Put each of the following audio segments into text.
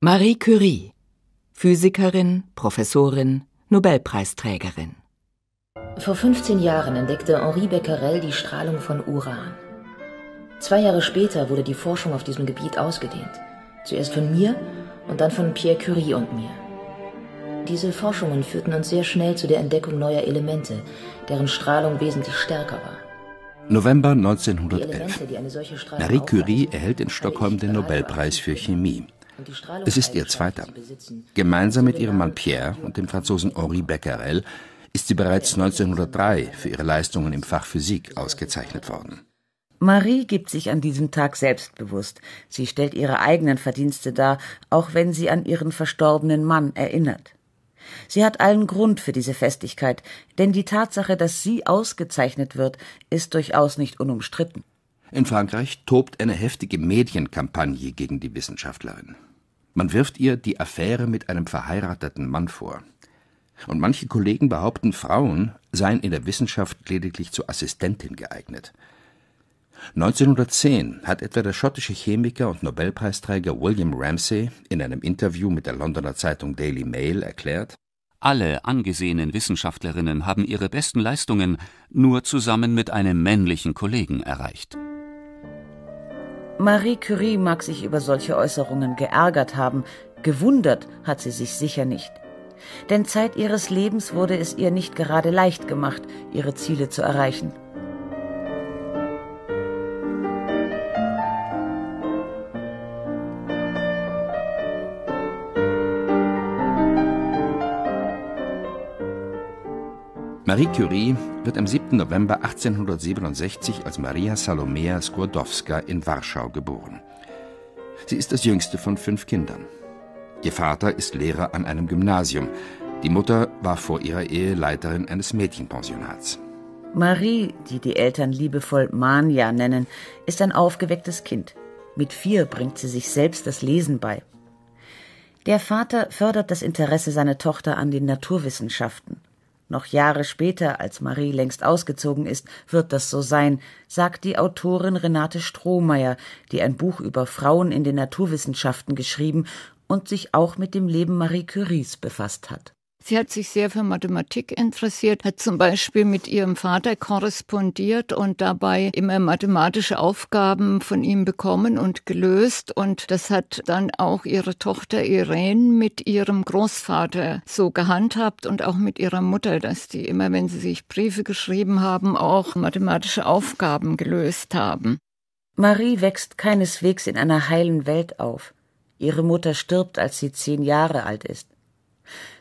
Marie Curie, Physikerin, Professorin, Nobelpreisträgerin. Vor 15 Jahren entdeckte Henri Becquerel die Strahlung von Uran. Zwei Jahre später wurde die Forschung auf diesem Gebiet ausgedehnt. Zuerst von mir und dann von Pierre Curie und mir. Diese Forschungen führten uns sehr schnell zu der Entdeckung neuer Elemente, deren Strahlung wesentlich stärker war. November 1911. Elemente, Marie Curie erhält in Stockholm den Nobelpreis für Chemie. Es ist ihr zweiter. Gemeinsam mit ihrem Mann Pierre und dem Franzosen Henri Becquerel ist sie bereits 1903 für ihre Leistungen im Fach Physik ausgezeichnet worden. Marie gibt sich an diesem Tag selbstbewusst. Sie stellt ihre eigenen Verdienste dar, auch wenn sie an ihren verstorbenen Mann erinnert. Sie hat allen Grund für diese Festigkeit, denn die Tatsache, dass sie ausgezeichnet wird, ist durchaus nicht unumstritten. In Frankreich tobt eine heftige Medienkampagne gegen die Wissenschaftlerin. Man wirft ihr die Affäre mit einem verheirateten Mann vor. Und manche Kollegen behaupten, Frauen seien in der Wissenschaft lediglich zur Assistentin geeignet. 1910 hat etwa der schottische Chemiker und Nobelpreisträger William Ramsay in einem Interview mit der Londoner Zeitung Daily Mail erklärt, alle angesehenen Wissenschaftlerinnen haben ihre besten Leistungen nur zusammen mit einem männlichen Kollegen erreicht. Marie Curie mag sich über solche Äußerungen geärgert haben, gewundert hat sie sich sicher nicht. Denn Zeit ihres Lebens wurde es ihr nicht gerade leicht gemacht, ihre Ziele zu erreichen. Marie Curie wird am 7. November 1867 als Maria Salomea Skłodowska in Warschau geboren. Sie ist das jüngste von fünf Kindern. Ihr Vater ist Lehrer an einem Gymnasium. Die Mutter war vor ihrer Ehe Leiterin eines Mädchenpensionats. Marie, die die Eltern liebevoll Manja nennen, ist ein aufgewecktes Kind. Mit vier bringt sie sich selbst das Lesen bei. Der Vater fördert das Interesse seiner Tochter an den Naturwissenschaften. Noch Jahre später, als Marie längst ausgezogen ist, wird das so sein, sagt die Autorin Renate Strohmeier, die ein Buch über Frauen in den Naturwissenschaften geschrieben und sich auch mit dem Leben Marie Curies befasst hat Sie hat sich sehr für Mathematik interessiert, hat zum Beispiel mit ihrem Vater korrespondiert und dabei immer mathematische Aufgaben von ihm bekommen und gelöst. Und das hat dann auch ihre Tochter Irene mit ihrem Großvater so gehandhabt und auch mit ihrer Mutter, dass die immer, wenn sie sich Briefe geschrieben haben, auch mathematische Aufgaben gelöst haben. Marie wächst keineswegs in einer heilen Welt auf. Ihre Mutter stirbt, als sie zehn Jahre alt ist.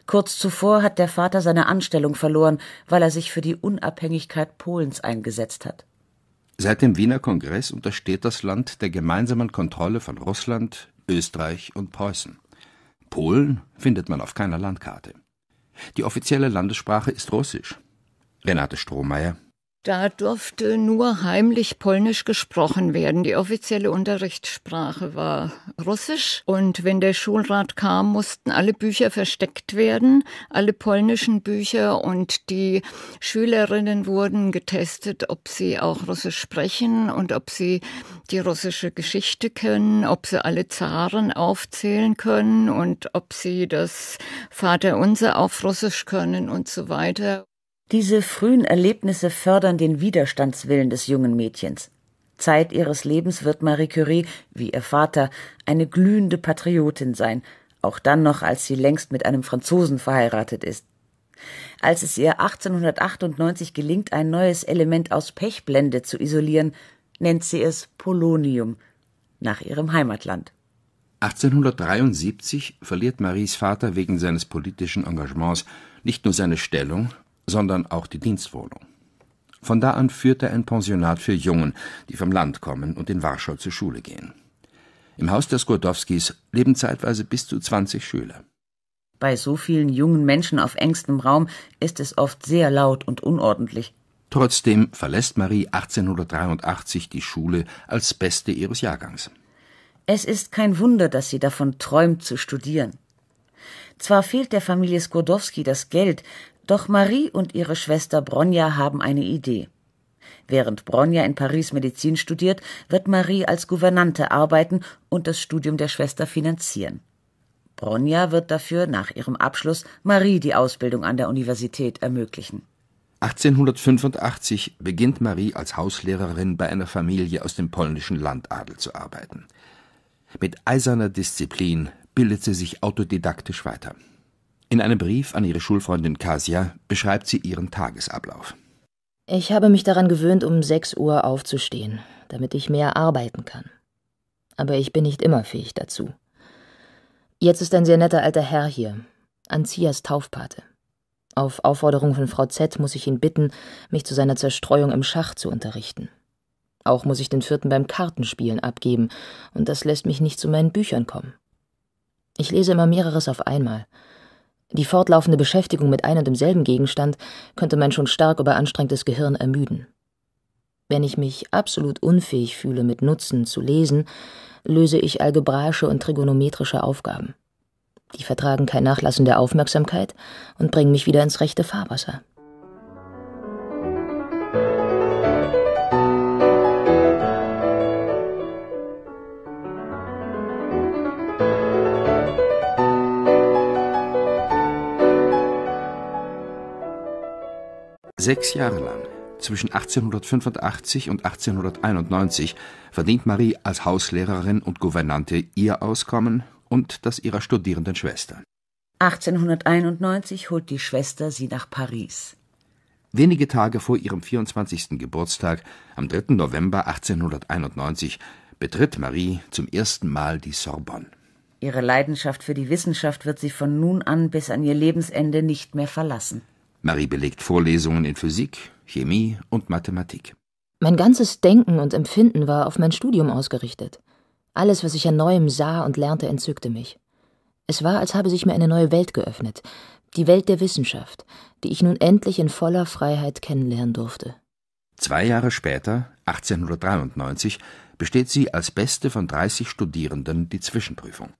Kurz zuvor hat der Vater seine Anstellung verloren, weil er sich für die Unabhängigkeit Polens eingesetzt hat. Seit dem Wiener Kongress untersteht das Land der gemeinsamen Kontrolle von Russland, Österreich und Preußen. Polen findet man auf keiner Landkarte. Die offizielle Landessprache ist Russisch. Renate Strohmeier, da durfte nur heimlich Polnisch gesprochen werden. Die offizielle Unterrichtssprache war Russisch. Und wenn der Schulrat kam, mussten alle Bücher versteckt werden, alle polnischen Bücher. Und die Schülerinnen wurden getestet, ob sie auch Russisch sprechen und ob sie die russische Geschichte kennen, ob sie alle Zaren aufzählen können und ob sie das Vaterunser auf Russisch können und so weiter. Diese frühen Erlebnisse fördern den Widerstandswillen des jungen Mädchens. Zeit ihres Lebens wird Marie Curie, wie ihr Vater, eine glühende Patriotin sein, auch dann noch, als sie längst mit einem Franzosen verheiratet ist. Als es ihr 1898 gelingt, ein neues Element aus Pechblende zu isolieren, nennt sie es Polonium, nach ihrem Heimatland. 1873 verliert Maries Vater wegen seines politischen Engagements nicht nur seine Stellung, sondern auch die Dienstwohnung. Von da an führt er ein Pensionat für Jungen, die vom Land kommen und in Warschau zur Schule gehen. Im Haus der Skordowskis leben zeitweise bis zu 20 Schüler. Bei so vielen jungen Menschen auf engstem Raum ist es oft sehr laut und unordentlich. Trotzdem verlässt Marie 1883 die Schule als Beste ihres Jahrgangs. Es ist kein Wunder, dass sie davon träumt zu studieren. Zwar fehlt der Familie Skłodowski das Geld, doch Marie und ihre Schwester Bronja haben eine Idee. Während Bronja in Paris Medizin studiert, wird Marie als Gouvernante arbeiten und das Studium der Schwester finanzieren. Bronja wird dafür nach ihrem Abschluss Marie die Ausbildung an der Universität ermöglichen. 1885 beginnt Marie als Hauslehrerin bei einer Familie aus dem polnischen Landadel zu arbeiten. Mit eiserner Disziplin bildet sie sich autodidaktisch weiter. In einem Brief an ihre Schulfreundin Kasia beschreibt sie ihren Tagesablauf. Ich habe mich daran gewöhnt, um 6 Uhr aufzustehen, damit ich mehr arbeiten kann. Aber ich bin nicht immer fähig dazu. Jetzt ist ein sehr netter alter Herr hier, Anzias Taufpate. Auf Aufforderung von Frau Z muss ich ihn bitten, mich zu seiner Zerstreuung im Schach zu unterrichten. Auch muss ich den vierten beim Kartenspielen abgeben, und das lässt mich nicht zu meinen Büchern kommen. Ich lese immer mehreres auf einmal, die fortlaufende Beschäftigung mit ein und demselben Gegenstand könnte mein schon stark überanstrengtes Gehirn ermüden. Wenn ich mich absolut unfähig fühle, mit Nutzen zu lesen, löse ich algebraische und trigonometrische Aufgaben. Die vertragen kein Nachlassen der Aufmerksamkeit und bringen mich wieder ins rechte Fahrwasser. Sechs Jahre lang, zwischen 1885 und 1891, verdient Marie als Hauslehrerin und Gouvernante ihr Auskommen und das ihrer studierenden Schwester. 1891 holt die Schwester sie nach Paris. Wenige Tage vor ihrem 24. Geburtstag, am 3. November 1891, betritt Marie zum ersten Mal die Sorbonne. Ihre Leidenschaft für die Wissenschaft wird sie von nun an bis an ihr Lebensende nicht mehr verlassen. Marie belegt Vorlesungen in Physik, Chemie und Mathematik. Mein ganzes Denken und Empfinden war auf mein Studium ausgerichtet. Alles, was ich an Neuem sah und lernte, entzückte mich. Es war, als habe sich mir eine neue Welt geöffnet, die Welt der Wissenschaft, die ich nun endlich in voller Freiheit kennenlernen durfte. Zwei Jahre später, 1893, besteht sie als beste von 30 Studierenden die Zwischenprüfung.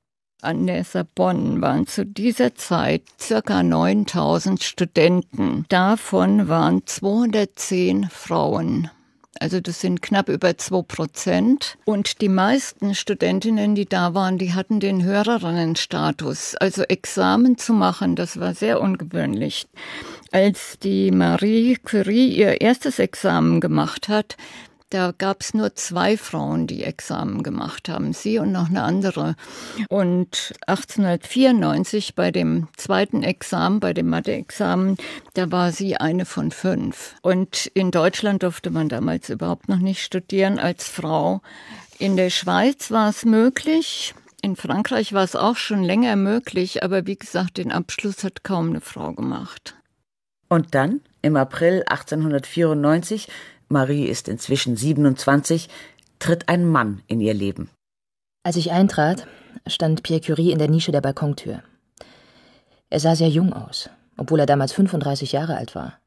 An der Sorbonne waren zu dieser Zeit ca. 9000 Studenten. Davon waren 210 Frauen. Also das sind knapp über 2 Prozent. Und die meisten Studentinnen, die da waren, die hatten den Hörerinnenstatus. Also Examen zu machen, das war sehr ungewöhnlich. Als die Marie Curie ihr erstes Examen gemacht hat, da gab es nur zwei Frauen, die Examen gemacht haben, sie und noch eine andere. Und 1894 bei dem zweiten Examen, bei dem Mathe-Examen, da war sie eine von fünf. Und in Deutschland durfte man damals überhaupt noch nicht studieren als Frau. In der Schweiz war es möglich. In Frankreich war es auch schon länger möglich, aber wie gesagt, den Abschluss hat kaum eine Frau gemacht. Und dann, im April 1894, Marie ist inzwischen 27, tritt ein Mann in ihr Leben. Als ich eintrat, stand Pierre Curie in der Nische der Balkontür. Er sah sehr jung aus, obwohl er damals 35 Jahre alt war.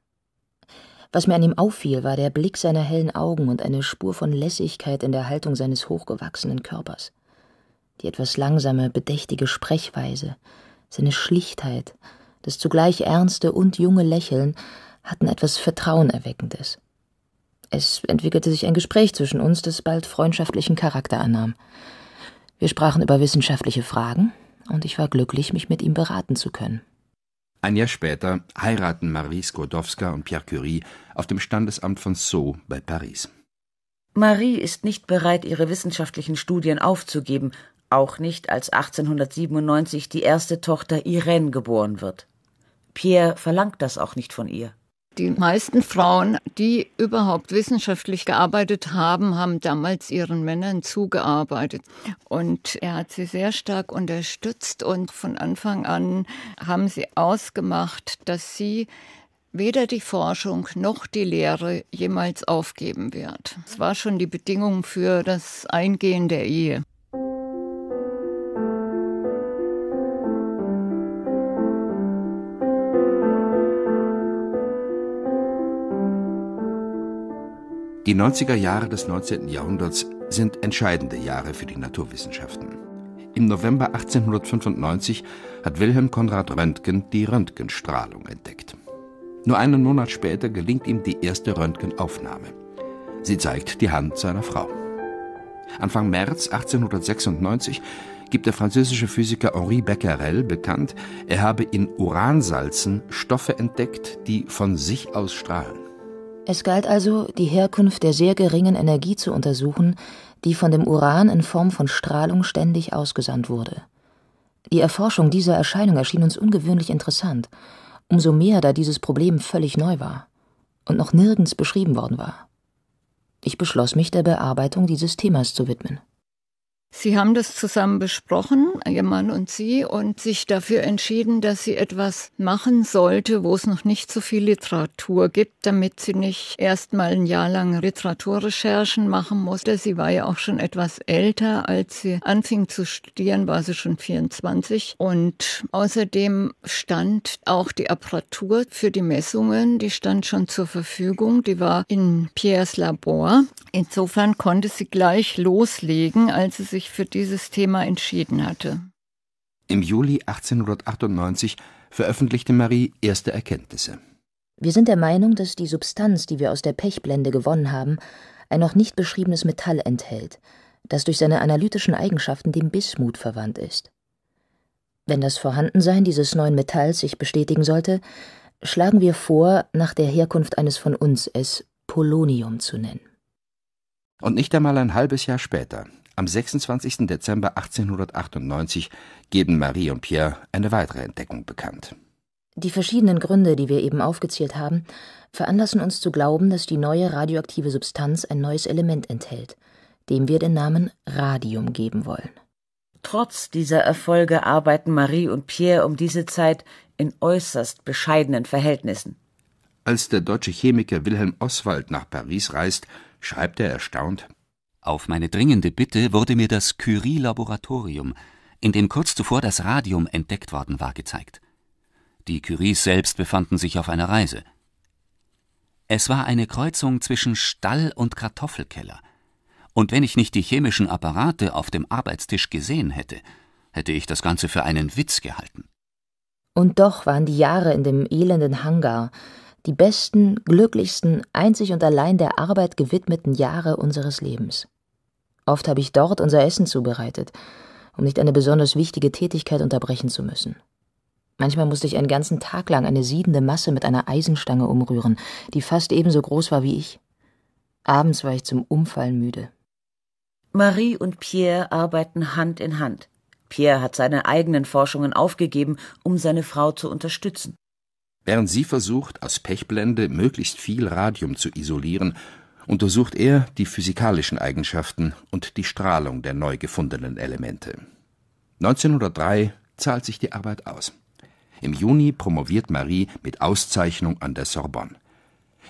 Was mir an ihm auffiel, war der Blick seiner hellen Augen und eine Spur von Lässigkeit in der Haltung seines hochgewachsenen Körpers. Die etwas langsame, bedächtige Sprechweise, seine Schlichtheit, das zugleich ernste und junge Lächeln hatten etwas Vertrauenerweckendes. Es entwickelte sich ein Gespräch zwischen uns, das bald freundschaftlichen Charakter annahm. Wir sprachen über wissenschaftliche Fragen, und ich war glücklich, mich mit ihm beraten zu können. Ein Jahr später heiraten Marie Skłodowska und Pierre Curie auf dem Standesamt von Sceaux bei Paris. Marie ist nicht bereit, ihre wissenschaftlichen Studien aufzugeben, auch nicht, als 1897 die erste Tochter Irene geboren wird. Pierre verlangt das auch nicht von ihr. Die meisten Frauen, die überhaupt wissenschaftlich gearbeitet haben, haben damals ihren Männern zugearbeitet. Und er hat sie sehr stark unterstützt und von Anfang an haben sie ausgemacht, dass sie weder die Forschung noch die Lehre jemals aufgeben wird. Es war schon die Bedingung für das Eingehen der Ehe. Die 90er Jahre des 19. Jahrhunderts sind entscheidende Jahre für die Naturwissenschaften. Im November 1895 hat Wilhelm Konrad Röntgen die Röntgenstrahlung entdeckt. Nur einen Monat später gelingt ihm die erste Röntgenaufnahme. Sie zeigt die Hand seiner Frau. Anfang März 1896 gibt der französische Physiker Henri Becquerel bekannt, er habe in Uransalzen Stoffe entdeckt, die von sich aus strahlen. Es galt also, die Herkunft der sehr geringen Energie zu untersuchen, die von dem Uran in Form von Strahlung ständig ausgesandt wurde. Die Erforschung dieser Erscheinung erschien uns ungewöhnlich interessant, umso mehr, da dieses Problem völlig neu war und noch nirgends beschrieben worden war. Ich beschloss mich der Bearbeitung dieses Themas zu widmen. Sie haben das zusammen besprochen, Ihr Mann und Sie, und sich dafür entschieden, dass sie etwas machen sollte, wo es noch nicht so viel Literatur gibt, damit sie nicht erstmal ein Jahr lang Literaturrecherchen machen musste. Sie war ja auch schon etwas älter, als sie anfing zu studieren, war sie schon 24. Und außerdem stand auch die Apparatur für die Messungen, die stand schon zur Verfügung. Die war in Piers Labor Insofern konnte sie gleich loslegen, als sie sich für dieses Thema entschieden hatte. Im Juli 1898 veröffentlichte Marie erste Erkenntnisse. Wir sind der Meinung, dass die Substanz, die wir aus der Pechblende gewonnen haben, ein noch nicht beschriebenes Metall enthält, das durch seine analytischen Eigenschaften dem Bismut verwandt ist. Wenn das Vorhandensein dieses neuen Metalls sich bestätigen sollte, schlagen wir vor, nach der Herkunft eines von uns es Polonium zu nennen. Und nicht einmal ein halbes Jahr später, am 26. Dezember 1898, geben Marie und Pierre eine weitere Entdeckung bekannt. Die verschiedenen Gründe, die wir eben aufgezählt haben, veranlassen uns zu glauben, dass die neue radioaktive Substanz ein neues Element enthält, dem wir den Namen Radium geben wollen. Trotz dieser Erfolge arbeiten Marie und Pierre um diese Zeit in äußerst bescheidenen Verhältnissen. Als der deutsche Chemiker Wilhelm Oswald nach Paris reist, schreibt er erstaunt. Auf meine dringende Bitte wurde mir das Curie-Laboratorium, in dem kurz zuvor das Radium entdeckt worden war, gezeigt. Die Curies selbst befanden sich auf einer Reise. Es war eine Kreuzung zwischen Stall und Kartoffelkeller. Und wenn ich nicht die chemischen Apparate auf dem Arbeitstisch gesehen hätte, hätte ich das Ganze für einen Witz gehalten. Und doch waren die Jahre in dem elenden Hangar, die besten, glücklichsten, einzig und allein der Arbeit gewidmeten Jahre unseres Lebens. Oft habe ich dort unser Essen zubereitet, um nicht eine besonders wichtige Tätigkeit unterbrechen zu müssen. Manchmal musste ich einen ganzen Tag lang eine siedende Masse mit einer Eisenstange umrühren, die fast ebenso groß war wie ich. Abends war ich zum Umfallen müde. Marie und Pierre arbeiten Hand in Hand. Pierre hat seine eigenen Forschungen aufgegeben, um seine Frau zu unterstützen. Während sie versucht, aus Pechblende möglichst viel Radium zu isolieren, untersucht er die physikalischen Eigenschaften und die Strahlung der neu gefundenen Elemente. 1903 zahlt sich die Arbeit aus. Im Juni promoviert Marie mit Auszeichnung an der Sorbonne.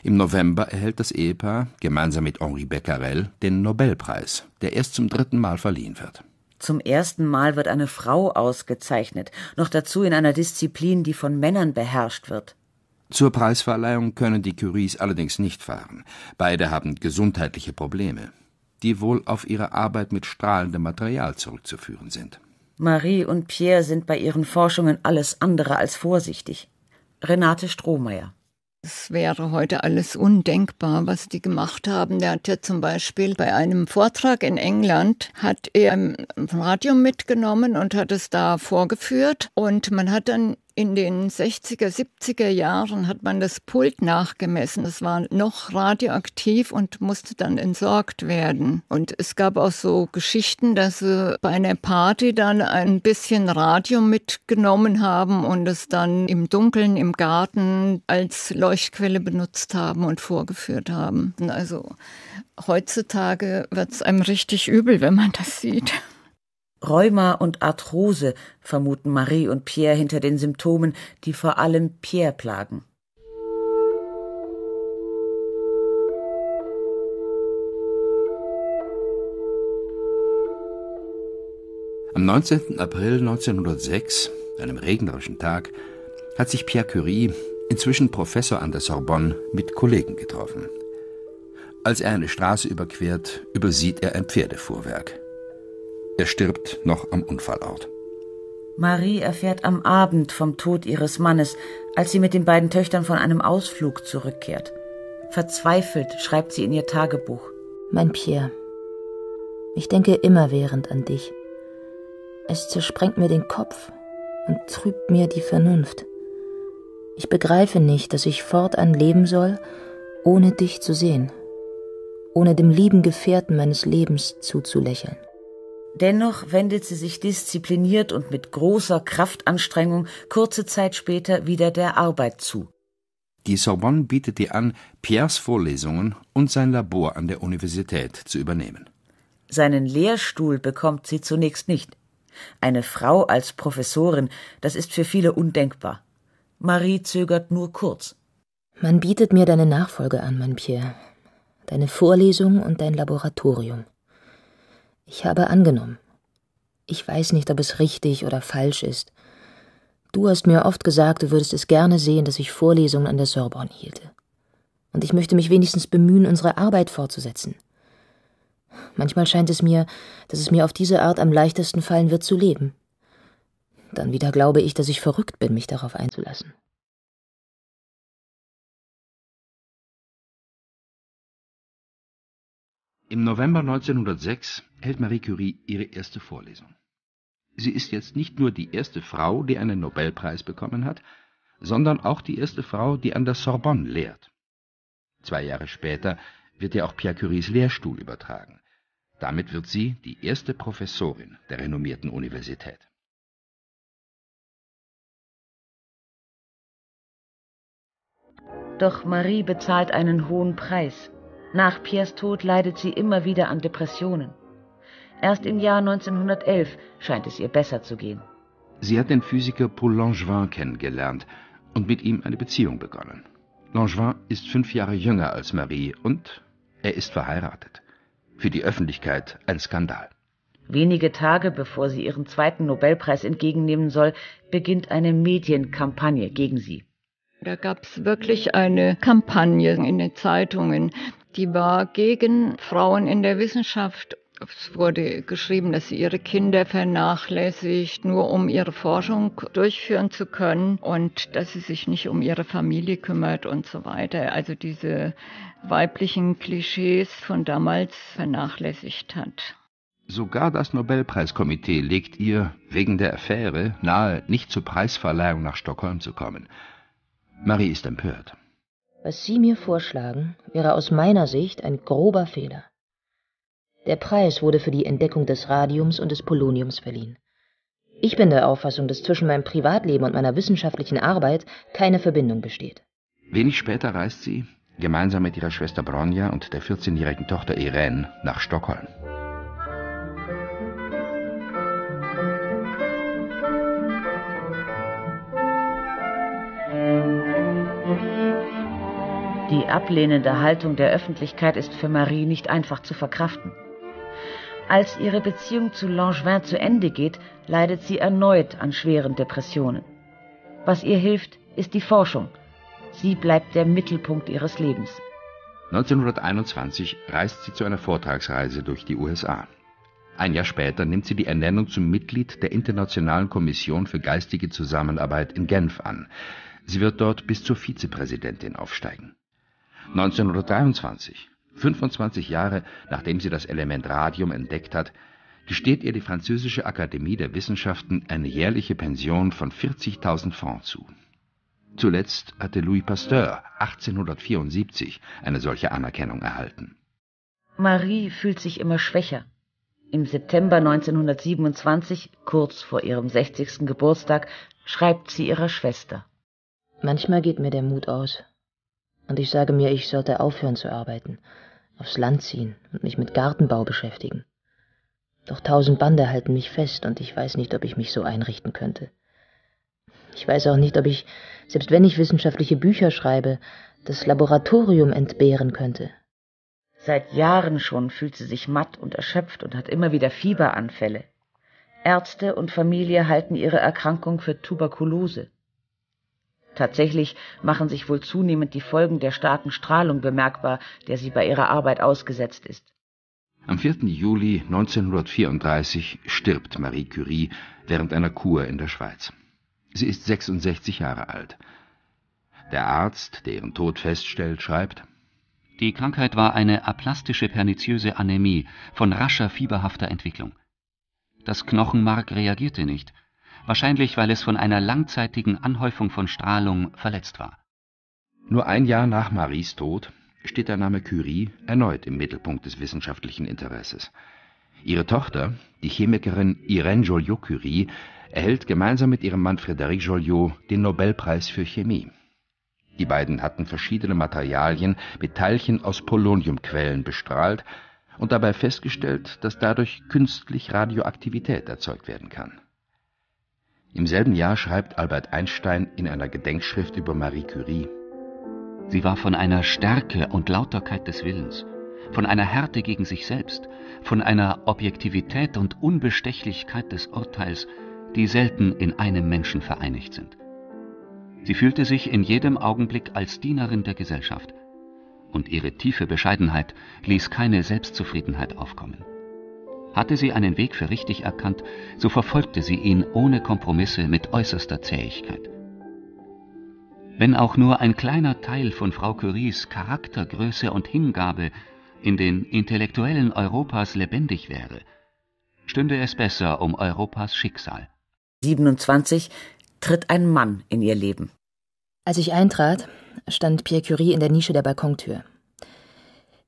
Im November erhält das Ehepaar gemeinsam mit Henri Becquerel den Nobelpreis, der erst zum dritten Mal verliehen wird zum ersten Mal wird eine Frau ausgezeichnet, noch dazu in einer Disziplin, die von Männern beherrscht wird. Zur Preisverleihung können die Curies allerdings nicht fahren. Beide haben gesundheitliche Probleme, die wohl auf ihre Arbeit mit strahlendem Material zurückzuführen sind. Marie und Pierre sind bei ihren Forschungen alles andere als vorsichtig. Renate Strohmeier es wäre heute alles undenkbar, was die gemacht haben. Der hat ja zum Beispiel bei einem Vortrag in England hat er im Radio mitgenommen und hat es da vorgeführt. Und man hat dann in den 60er, 70er Jahren hat man das Pult nachgemessen. Es war noch radioaktiv und musste dann entsorgt werden. Und es gab auch so Geschichten, dass sie bei einer Party dann ein bisschen Radio mitgenommen haben und es dann im Dunkeln im Garten als Leuchtquelle benutzt haben und vorgeführt haben. Also heutzutage wird es einem richtig übel, wenn man das sieht. Rheuma und Arthrose vermuten Marie und Pierre hinter den Symptomen, die vor allem Pierre plagen. Am 19. April 1906, einem regnerischen Tag, hat sich Pierre Curie, inzwischen Professor an der Sorbonne, mit Kollegen getroffen. Als er eine Straße überquert, übersieht er ein Pferdefuhrwerk. Er stirbt noch am Unfallort. Marie erfährt am Abend vom Tod ihres Mannes, als sie mit den beiden Töchtern von einem Ausflug zurückkehrt. Verzweifelt schreibt sie in ihr Tagebuch. Mein Pierre, ich denke immerwährend an dich. Es zersprengt mir den Kopf und trübt mir die Vernunft. Ich begreife nicht, dass ich fortan leben soll, ohne dich zu sehen, ohne dem lieben Gefährten meines Lebens zuzulächeln. Dennoch wendet sie sich diszipliniert und mit großer Kraftanstrengung kurze Zeit später wieder der Arbeit zu. Die Sorbonne bietet ihr an, Pierres Vorlesungen und sein Labor an der Universität zu übernehmen. Seinen Lehrstuhl bekommt sie zunächst nicht. Eine Frau als Professorin, das ist für viele undenkbar. Marie zögert nur kurz. Man bietet mir deine Nachfolge an, mein Pierre, deine Vorlesung und dein Laboratorium. Ich habe angenommen. Ich weiß nicht, ob es richtig oder falsch ist. Du hast mir oft gesagt, du würdest es gerne sehen, dass ich Vorlesungen an der Sorbonne hielte. Und ich möchte mich wenigstens bemühen, unsere Arbeit fortzusetzen. Manchmal scheint es mir, dass es mir auf diese Art am leichtesten fallen wird zu leben. Dann wieder glaube ich, dass ich verrückt bin, mich darauf einzulassen. Im November 1906 hält Marie Curie ihre erste Vorlesung. Sie ist jetzt nicht nur die erste Frau, die einen Nobelpreis bekommen hat, sondern auch die erste Frau, die an der Sorbonne lehrt. Zwei Jahre später wird ihr auch Pierre Curies Lehrstuhl übertragen. Damit wird sie die erste Professorin der renommierten Universität. Doch Marie bezahlt einen hohen Preis nach Piers Tod leidet sie immer wieder an Depressionen. Erst im Jahr 1911 scheint es ihr besser zu gehen. Sie hat den Physiker Paul Langevin kennengelernt und mit ihm eine Beziehung begonnen. Langevin ist fünf Jahre jünger als Marie und er ist verheiratet. Für die Öffentlichkeit ein Skandal. Wenige Tage bevor sie ihren zweiten Nobelpreis entgegennehmen soll, beginnt eine Medienkampagne gegen sie. Da gab es wirklich eine Kampagne in den Zeitungen die war gegen Frauen in der Wissenschaft. Es wurde geschrieben, dass sie ihre Kinder vernachlässigt, nur um ihre Forschung durchführen zu können und dass sie sich nicht um ihre Familie kümmert und so weiter. Also diese weiblichen Klischees von damals vernachlässigt hat. Sogar das Nobelpreiskomitee legt ihr, wegen der Affäre, nahe, nicht zur Preisverleihung nach Stockholm zu kommen. Marie ist empört. Was Sie mir vorschlagen, wäre aus meiner Sicht ein grober Fehler. Der Preis wurde für die Entdeckung des Radiums und des Poloniums verliehen. Ich bin der Auffassung, dass zwischen meinem Privatleben und meiner wissenschaftlichen Arbeit keine Verbindung besteht. Wenig später reist sie, gemeinsam mit ihrer Schwester Bronja und der 14-jährigen Tochter Irene, nach Stockholm. ablehnende Haltung der Öffentlichkeit ist für Marie nicht einfach zu verkraften. Als ihre Beziehung zu Langevin zu Ende geht, leidet sie erneut an schweren Depressionen. Was ihr hilft, ist die Forschung. Sie bleibt der Mittelpunkt ihres Lebens. 1921 reist sie zu einer Vortragsreise durch die USA. Ein Jahr später nimmt sie die Ernennung zum Mitglied der Internationalen Kommission für geistige Zusammenarbeit in Genf an. Sie wird dort bis zur Vizepräsidentin aufsteigen. 1923, 25 Jahre nachdem sie das Element Radium entdeckt hat, gesteht ihr die französische Akademie der Wissenschaften eine jährliche Pension von 40.000 Francs zu. Zuletzt hatte Louis Pasteur 1874 eine solche Anerkennung erhalten. Marie fühlt sich immer schwächer. Im September 1927, kurz vor ihrem 60. Geburtstag, schreibt sie ihrer Schwester. Manchmal geht mir der Mut aus und ich sage mir, ich sollte aufhören zu arbeiten, aufs Land ziehen und mich mit Gartenbau beschäftigen. Doch tausend Bande halten mich fest und ich weiß nicht, ob ich mich so einrichten könnte. Ich weiß auch nicht, ob ich, selbst wenn ich wissenschaftliche Bücher schreibe, das Laboratorium entbehren könnte. Seit Jahren schon fühlt sie sich matt und erschöpft und hat immer wieder Fieberanfälle. Ärzte und Familie halten ihre Erkrankung für Tuberkulose. Tatsächlich machen sich wohl zunehmend die Folgen der starken Strahlung bemerkbar, der sie bei ihrer Arbeit ausgesetzt ist. Am 4. Juli 1934 stirbt Marie Curie während einer Kur in der Schweiz. Sie ist 66 Jahre alt. Der Arzt, der ihren Tod feststellt, schreibt, die Krankheit war eine aplastische perniziöse Anämie von rascher fieberhafter Entwicklung. Das Knochenmark reagierte nicht, wahrscheinlich weil es von einer langzeitigen Anhäufung von Strahlung verletzt war. Nur ein Jahr nach Maries Tod steht der Name Curie erneut im Mittelpunkt des wissenschaftlichen Interesses. Ihre Tochter, die Chemikerin Irène Joliot-Curie, erhält gemeinsam mit ihrem Mann Frédéric Joliot den Nobelpreis für Chemie. Die beiden hatten verschiedene Materialien mit Teilchen aus Poloniumquellen bestrahlt und dabei festgestellt, dass dadurch künstlich Radioaktivität erzeugt werden kann. Im selben Jahr schreibt Albert Einstein in einer Gedenkschrift über Marie Curie: Sie war von einer Stärke und Lauterkeit des Willens, von einer Härte gegen sich selbst, von einer Objektivität und Unbestechlichkeit des Urteils, die selten in einem Menschen vereinigt sind. Sie fühlte sich in jedem Augenblick als Dienerin der Gesellschaft, und ihre tiefe Bescheidenheit ließ keine Selbstzufriedenheit aufkommen. Hatte sie einen Weg für richtig erkannt, so verfolgte sie ihn ohne Kompromisse mit äußerster Zähigkeit. Wenn auch nur ein kleiner Teil von Frau Curies Charaktergröße und Hingabe in den Intellektuellen Europas lebendig wäre, stünde es besser um Europas Schicksal. 27 tritt ein Mann in ihr Leben. Als ich eintrat, stand Pierre Curie in der Nische der Balkontür.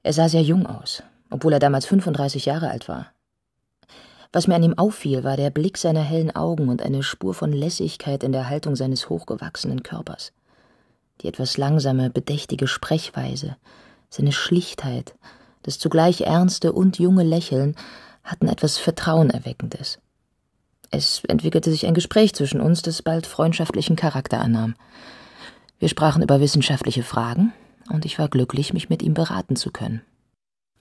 Er sah sehr jung aus, obwohl er damals 35 Jahre alt war. Was mir an ihm auffiel, war der Blick seiner hellen Augen und eine Spur von Lässigkeit in der Haltung seines hochgewachsenen Körpers. Die etwas langsame, bedächtige Sprechweise, seine Schlichtheit, das zugleich ernste und junge Lächeln hatten etwas Vertrauenerweckendes. Es entwickelte sich ein Gespräch zwischen uns, das bald freundschaftlichen Charakter annahm. Wir sprachen über wissenschaftliche Fragen, und ich war glücklich, mich mit ihm beraten zu können.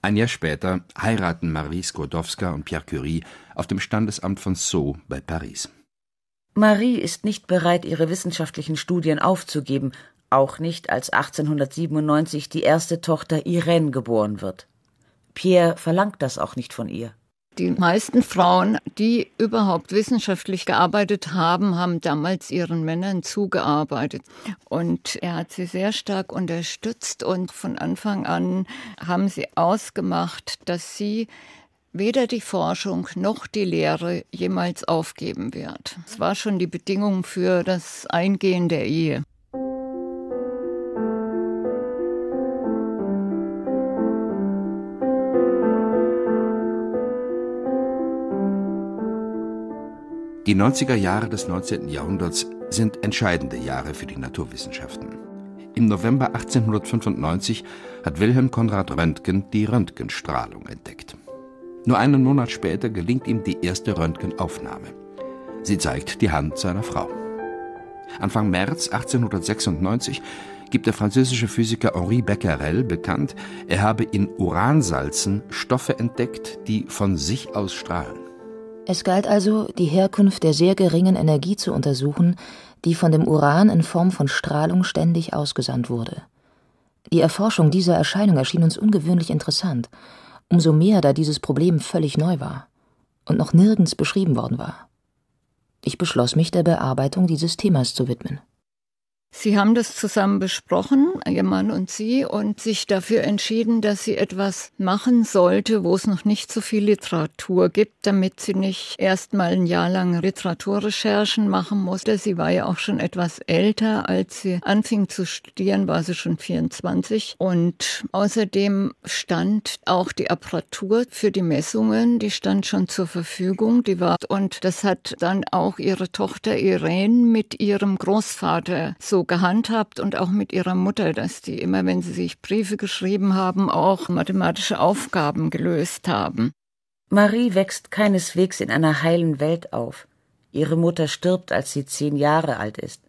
Ein Jahr später heiraten Marie Skłodowska und Pierre Curie auf dem Standesamt von Sceaux bei Paris. Marie ist nicht bereit, ihre wissenschaftlichen Studien aufzugeben, auch nicht, als 1897 die erste Tochter Irene geboren wird. Pierre verlangt das auch nicht von ihr. Die meisten Frauen, die überhaupt wissenschaftlich gearbeitet haben, haben damals ihren Männern zugearbeitet. Und er hat sie sehr stark unterstützt und von Anfang an haben sie ausgemacht, dass sie weder die Forschung noch die Lehre jemals aufgeben wird. Es war schon die Bedingung für das Eingehen der Ehe. Die 90er Jahre des 19. Jahrhunderts sind entscheidende Jahre für die Naturwissenschaften. Im November 1895 hat Wilhelm Konrad Röntgen die Röntgenstrahlung entdeckt. Nur einen Monat später gelingt ihm die erste Röntgenaufnahme. Sie zeigt die Hand seiner Frau. Anfang März 1896 gibt der französische Physiker Henri Becquerel bekannt, er habe in Uransalzen Stoffe entdeckt, die von sich aus strahlen. Es galt also, die Herkunft der sehr geringen Energie zu untersuchen, die von dem Uran in Form von Strahlung ständig ausgesandt wurde. Die Erforschung dieser Erscheinung erschien uns ungewöhnlich interessant, umso mehr, da dieses Problem völlig neu war und noch nirgends beschrieben worden war. Ich beschloss mich der Bearbeitung dieses Themas zu widmen. Sie haben das zusammen besprochen, Ihr Mann und Sie, und sich dafür entschieden, dass sie etwas machen sollte, wo es noch nicht so viel Literatur gibt, damit sie nicht erstmal ein Jahr lang Literaturrecherchen machen musste. Sie war ja auch schon etwas älter, als sie anfing zu studieren, war sie schon 24. Und außerdem stand auch die Apparatur für die Messungen, die stand schon zur Verfügung, die war, und das hat dann auch ihre Tochter Irene mit ihrem Großvater so gehandhabt und auch mit ihrer Mutter, dass die immer, wenn sie sich Briefe geschrieben haben, auch mathematische Aufgaben gelöst haben. Marie wächst keineswegs in einer heilen Welt auf. Ihre Mutter stirbt, als sie zehn Jahre alt ist.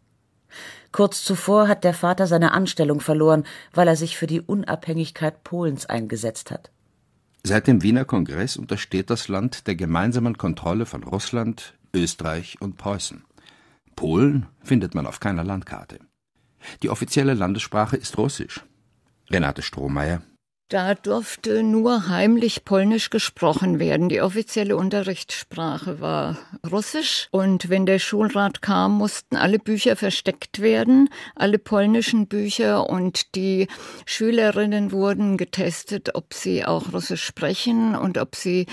Kurz zuvor hat der Vater seine Anstellung verloren, weil er sich für die Unabhängigkeit Polens eingesetzt hat. Seit dem Wiener Kongress untersteht das Land der gemeinsamen Kontrolle von Russland, Österreich und Preußen. Polen findet man auf keiner Landkarte. Die offizielle Landessprache ist Russisch. Renate Strohmeier da durfte nur heimlich Polnisch gesprochen werden. Die offizielle Unterrichtssprache war Russisch. Und wenn der Schulrat kam, mussten alle Bücher versteckt werden, alle polnischen Bücher. Und die Schülerinnen wurden getestet, ob sie auch Russisch sprechen und ob sie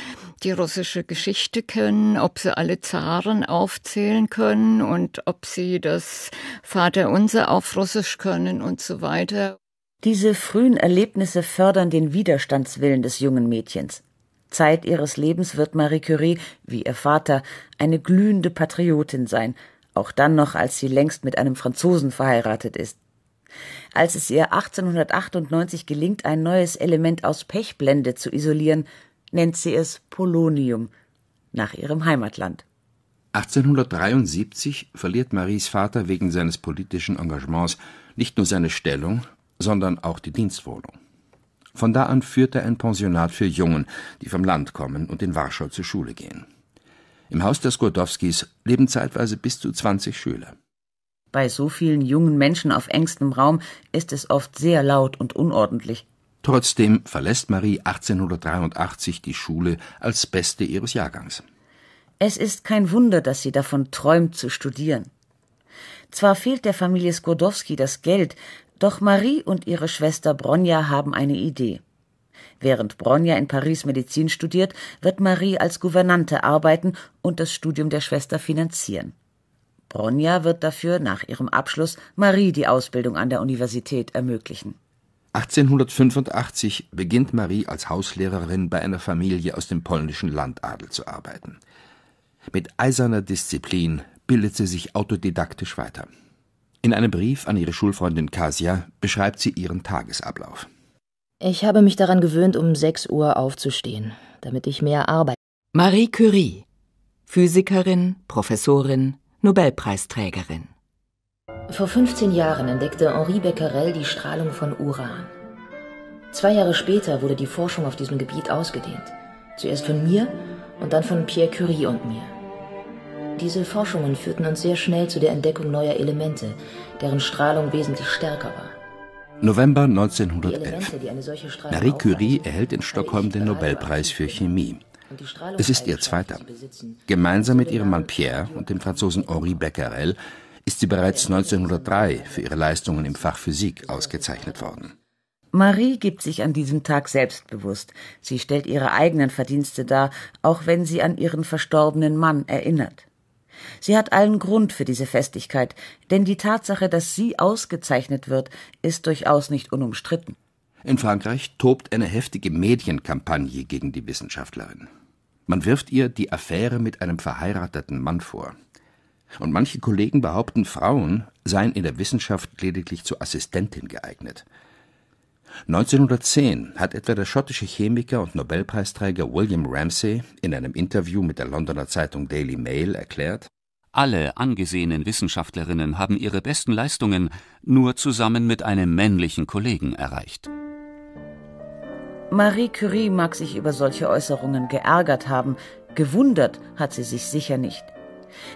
die russische Geschichte kennen, ob sie alle Zaren aufzählen können und ob sie das Vaterunser auf Russisch können und so weiter. Diese frühen Erlebnisse fördern den Widerstandswillen des jungen Mädchens. Zeit ihres Lebens wird Marie Curie, wie ihr Vater, eine glühende Patriotin sein, auch dann noch, als sie längst mit einem Franzosen verheiratet ist. Als es ihr 1898 gelingt, ein neues Element aus Pechblende zu isolieren, nennt sie es Polonium, nach ihrem Heimatland. 1873 verliert Maries Vater wegen seines politischen Engagements nicht nur seine Stellung, sondern auch die Dienstwohnung. Von da an führt er ein Pensionat für Jungen, die vom Land kommen und in Warschau zur Schule gehen. Im Haus der Skordowskis leben zeitweise bis zu 20 Schüler. Bei so vielen jungen Menschen auf engstem Raum ist es oft sehr laut und unordentlich. Trotzdem verlässt Marie 1883 die Schule als Beste ihres Jahrgangs. Es ist kein Wunder, dass sie davon träumt zu studieren. Zwar fehlt der Familie Skodowski das Geld, doch Marie und ihre Schwester Bronja haben eine Idee. Während Bronja in Paris Medizin studiert, wird Marie als Gouvernante arbeiten und das Studium der Schwester finanzieren. Bronja wird dafür nach ihrem Abschluss Marie die Ausbildung an der Universität ermöglichen. 1885 beginnt Marie als Hauslehrerin bei einer Familie aus dem polnischen Landadel zu arbeiten. Mit eiserner Disziplin bildet sie sich autodidaktisch weiter. In einem Brief an ihre Schulfreundin Kasia beschreibt sie ihren Tagesablauf. Ich habe mich daran gewöhnt, um 6 Uhr aufzustehen, damit ich mehr arbeite. Marie Curie, Physikerin, Professorin, Nobelpreisträgerin. Vor 15 Jahren entdeckte Henri Becquerel die Strahlung von Uran. Zwei Jahre später wurde die Forschung auf diesem Gebiet ausgedehnt. Zuerst von mir und dann von Pierre Curie und mir. Diese Forschungen führten uns sehr schnell zu der Entdeckung neuer Elemente, deren Strahlung wesentlich stärker war. November 1911. Marie Curie erhält in Stockholm den Nobelpreis für Chemie. Es ist ihr zweiter. Gemeinsam mit ihrem Mann Pierre und dem Franzosen Henri Becquerel ist sie bereits 1903 für ihre Leistungen im Fach Physik ausgezeichnet worden. Marie gibt sich an diesem Tag selbstbewusst. Sie stellt ihre eigenen Verdienste dar, auch wenn sie an ihren verstorbenen Mann erinnert. Sie hat allen Grund für diese Festigkeit, denn die Tatsache, dass sie ausgezeichnet wird, ist durchaus nicht unumstritten. In Frankreich tobt eine heftige Medienkampagne gegen die Wissenschaftlerin. Man wirft ihr die Affäre mit einem verheirateten Mann vor. Und manche Kollegen behaupten, Frauen seien in der Wissenschaft lediglich zur Assistentin geeignet. 1910 hat etwa der schottische Chemiker und Nobelpreisträger William Ramsay in einem Interview mit der Londoner Zeitung Daily Mail erklärt: „ Alle angesehenen Wissenschaftlerinnen haben ihre besten Leistungen nur zusammen mit einem männlichen Kollegen erreicht. “Marie Curie mag sich über solche Äußerungen geärgert haben, gewundert hat sie sich sicher nicht.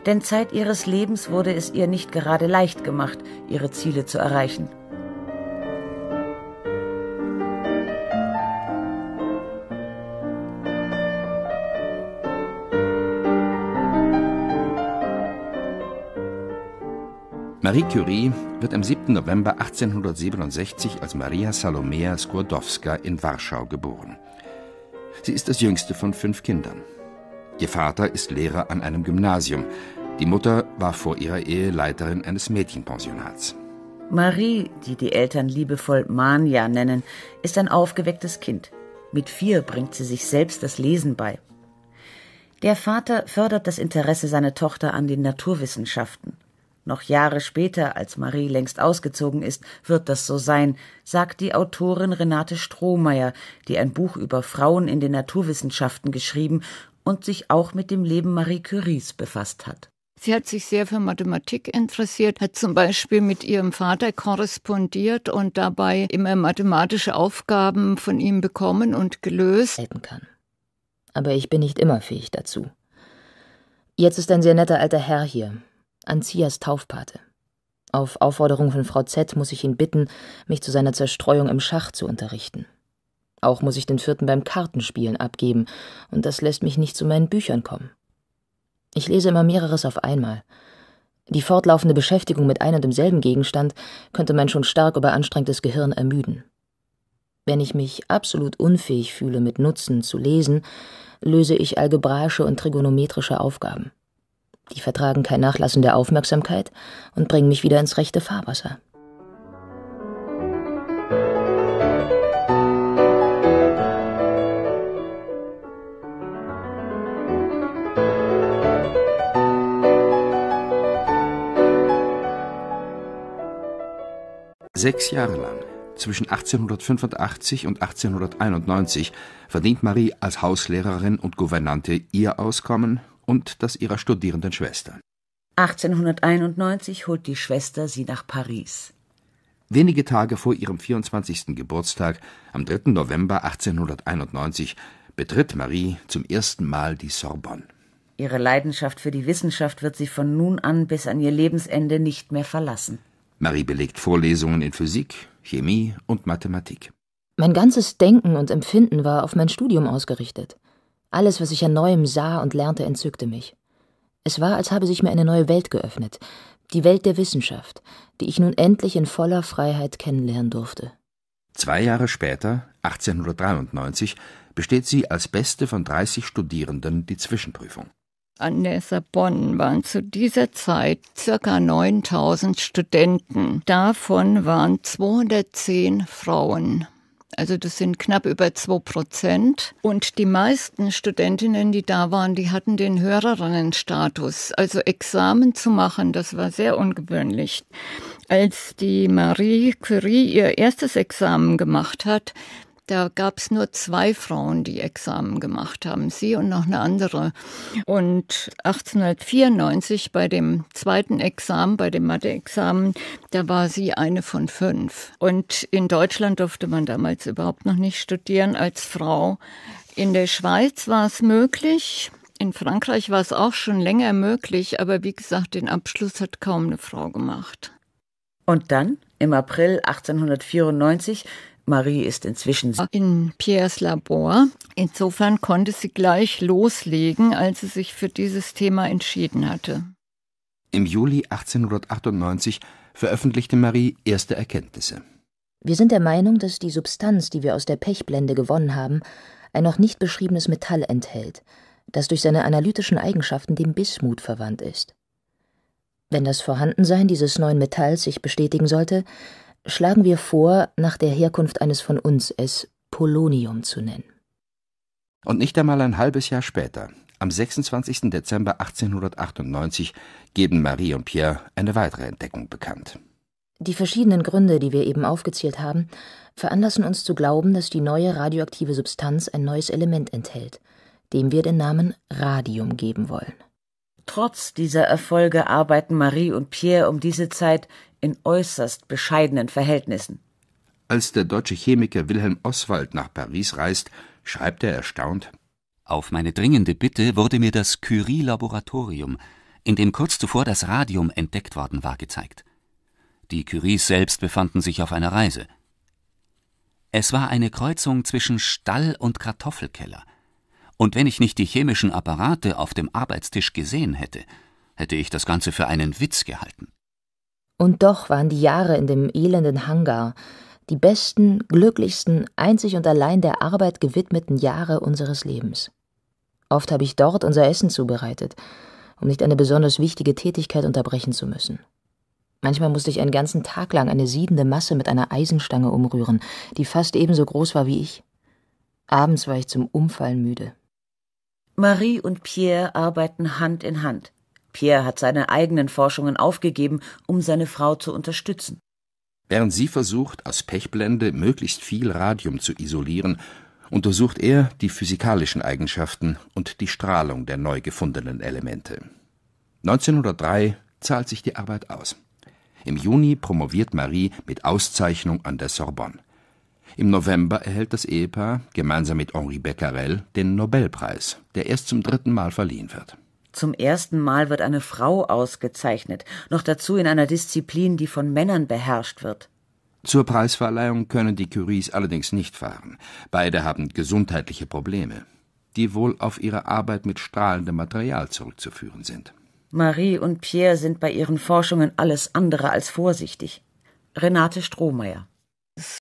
Denn Zeit ihres Lebens wurde es ihr nicht gerade leicht gemacht, ihre Ziele zu erreichen Marie Curie wird am 7. November 1867 als Maria Salomea Skłodowska in Warschau geboren. Sie ist das jüngste von fünf Kindern. Ihr Vater ist Lehrer an einem Gymnasium. Die Mutter war vor ihrer Ehe Leiterin eines Mädchenpensionats. Marie, die die Eltern liebevoll Manja nennen, ist ein aufgewecktes Kind. Mit vier bringt sie sich selbst das Lesen bei. Der Vater fördert das Interesse seiner Tochter an den Naturwissenschaften. Noch Jahre später, als Marie längst ausgezogen ist, wird das so sein, sagt die Autorin Renate Strohmeier, die ein Buch über Frauen in den Naturwissenschaften geschrieben und sich auch mit dem Leben Marie Curies befasst hat. Sie hat sich sehr für Mathematik interessiert, hat zum Beispiel mit ihrem Vater korrespondiert und dabei immer mathematische Aufgaben von ihm bekommen und gelöst. Helfen kann. Aber ich bin nicht immer fähig dazu. Jetzt ist ein sehr netter alter Herr hier, Anzias Taufpate. Auf Aufforderung von Frau Z muss ich ihn bitten, mich zu seiner Zerstreuung im Schach zu unterrichten. Auch muss ich den vierten beim Kartenspielen abgeben, und das lässt mich nicht zu meinen Büchern kommen. Ich lese immer mehreres auf einmal. Die fortlaufende Beschäftigung mit ein und demselben Gegenstand könnte mein schon stark überanstrengtes Gehirn ermüden. Wenn ich mich absolut unfähig fühle, mit Nutzen zu lesen, löse ich algebraische und trigonometrische Aufgaben. Die vertragen kein Nachlassen der Aufmerksamkeit und bringen mich wieder ins rechte Fahrwasser. Sechs Jahre lang, zwischen 1885 und 1891, verdient Marie als Hauslehrerin und Gouvernante ihr Auskommen und das ihrer studierenden Schwester. 1891 holt die Schwester sie nach Paris. Wenige Tage vor ihrem 24. Geburtstag, am 3. November 1891, betritt Marie zum ersten Mal die Sorbonne. Ihre Leidenschaft für die Wissenschaft wird sie von nun an bis an ihr Lebensende nicht mehr verlassen. Marie belegt Vorlesungen in Physik, Chemie und Mathematik. Mein ganzes Denken und Empfinden war auf mein Studium ausgerichtet. Alles, was ich an Neuem sah und lernte, entzückte mich. Es war, als habe sich mir eine neue Welt geöffnet, die Welt der Wissenschaft, die ich nun endlich in voller Freiheit kennenlernen durfte. Zwei Jahre später, 1893, besteht sie als beste von 30 Studierenden die Zwischenprüfung. An der Sorbonne waren zu dieser Zeit ca. 9000 Studenten. Davon waren 210 Frauen. Also das sind knapp über 2 Prozent. Und die meisten Studentinnen, die da waren, die hatten den Hörerinnenstatus. Also Examen zu machen, das war sehr ungewöhnlich. Als die Marie Curie ihr erstes Examen gemacht hat, da gab es nur zwei Frauen, die Examen gemacht haben, sie und noch eine andere. Und 1894 bei dem zweiten Examen, bei dem Mathe-Examen, da war sie eine von fünf. Und in Deutschland durfte man damals überhaupt noch nicht studieren als Frau. In der Schweiz war es möglich. In Frankreich war es auch schon länger möglich, aber wie gesagt, den Abschluss hat kaum eine Frau gemacht. Und dann, im April 1894, Marie ist inzwischen in Piers Labor. Insofern konnte sie gleich loslegen, als sie sich für dieses Thema entschieden hatte. Im Juli 1898 veröffentlichte Marie erste Erkenntnisse. Wir sind der Meinung, dass die Substanz, die wir aus der Pechblende gewonnen haben, ein noch nicht beschriebenes Metall enthält, das durch seine analytischen Eigenschaften dem Bismut verwandt ist. Wenn das Vorhandensein dieses neuen Metalls sich bestätigen sollte, schlagen wir vor, nach der Herkunft eines von uns es Polonium zu nennen. Und nicht einmal ein halbes Jahr später, am 26. Dezember 1898, geben Marie und Pierre eine weitere Entdeckung bekannt. Die verschiedenen Gründe, die wir eben aufgezählt haben, veranlassen uns zu glauben, dass die neue radioaktive Substanz ein neues Element enthält, dem wir den Namen Radium geben wollen. Trotz dieser Erfolge arbeiten Marie und Pierre um diese Zeit in äußerst bescheidenen Verhältnissen. Als der deutsche Chemiker Wilhelm Oswald nach Paris reist, schreibt er erstaunt Auf meine dringende Bitte wurde mir das Curie-Laboratorium, in dem kurz zuvor das Radium entdeckt worden war, gezeigt. Die Curies selbst befanden sich auf einer Reise. Es war eine Kreuzung zwischen Stall und Kartoffelkeller. Und wenn ich nicht die chemischen Apparate auf dem Arbeitstisch gesehen hätte, hätte ich das Ganze für einen Witz gehalten. Und doch waren die Jahre in dem elenden Hangar die besten, glücklichsten, einzig und allein der Arbeit gewidmeten Jahre unseres Lebens. Oft habe ich dort unser Essen zubereitet, um nicht eine besonders wichtige Tätigkeit unterbrechen zu müssen. Manchmal musste ich einen ganzen Tag lang eine siedende Masse mit einer Eisenstange umrühren, die fast ebenso groß war wie ich. Abends war ich zum Umfallen müde. Marie und Pierre arbeiten Hand in Hand. Pierre hat seine eigenen Forschungen aufgegeben, um seine Frau zu unterstützen. Während sie versucht, aus Pechblende möglichst viel Radium zu isolieren, untersucht er die physikalischen Eigenschaften und die Strahlung der neu gefundenen Elemente. 1903 zahlt sich die Arbeit aus. Im Juni promoviert Marie mit Auszeichnung an der Sorbonne. Im November erhält das Ehepaar gemeinsam mit Henri Becquerel den Nobelpreis, der erst zum dritten Mal verliehen wird. Zum ersten Mal wird eine Frau ausgezeichnet, noch dazu in einer Disziplin, die von Männern beherrscht wird. Zur Preisverleihung können die Curies allerdings nicht fahren. Beide haben gesundheitliche Probleme, die wohl auf ihre Arbeit mit strahlendem Material zurückzuführen sind. Marie und Pierre sind bei ihren Forschungen alles andere als vorsichtig. Renate Strohmeier